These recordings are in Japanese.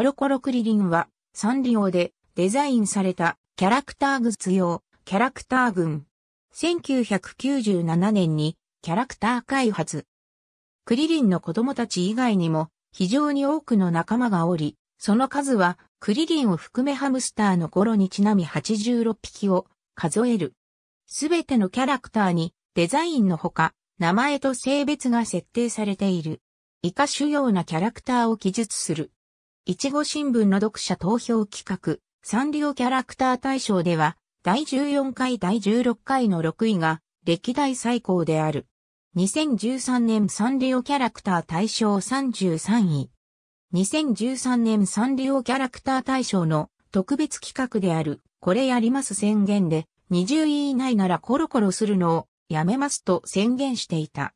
コロコロクリリンは、サンリオでデザインされたキャラクターグッズ用、キャラクター群。1997年にキャラクター開発。クリリンの子供たち以外にも非常に多くの仲間がおり、その数はクリリンを含めハムスターの頃にちなみ86匹を数える。すべてのキャラクターにデザインのほか、名前と性別が設定されている。以下主要なキャラクターを記述する。いちご新聞の読者投票企画、サンリオキャラクター大賞では、第14回第16回の6位が、歴代最高である。2013年サンリオキャラクター大賞33位。2013年サンリオキャラクター大賞の特別企画である、これやります宣言で、20位以内ならコロコロするのをやめますと宣言していた。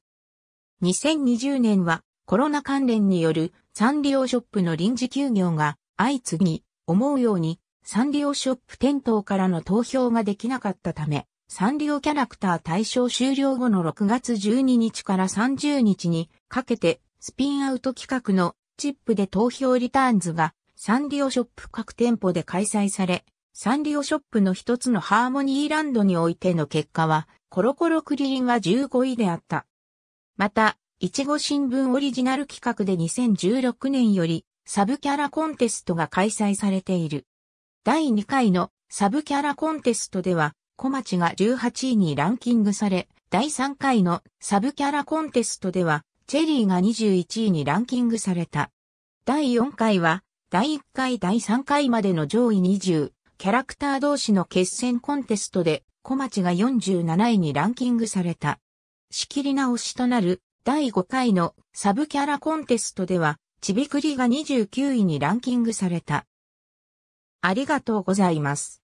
2020年はコロナ関連によるサンリオショップの臨時休業が相次ぎ、思うようにサンリオショップ店頭からの投票ができなかったため、サンリオキャラクター対象終了後の6月12日から30日にかけてスピンアウト企画のチップで投票リターンズがサンリオショップ各店舗で開催され、サンリオショップの一つのハーモニーランドにおいての結果は、コロコロクリリンが15位であった。また、いちご新聞オリジナル企画で2016年よりサブキャラコンテストが開催されている。第2回のサブキャラコンテストでは小町が18位にランキングされ、第3回のサブキャラコンテストではチェリーが21位にランキングされた。第4回は第1回第3回までの上位20キャラクター同士の決戦コンテストで小町が47位にランキングされた。仕切り直しとなる第5回のサブキャラコンテストでは、ちびくりが29位にランキングされた。ありがとうございます。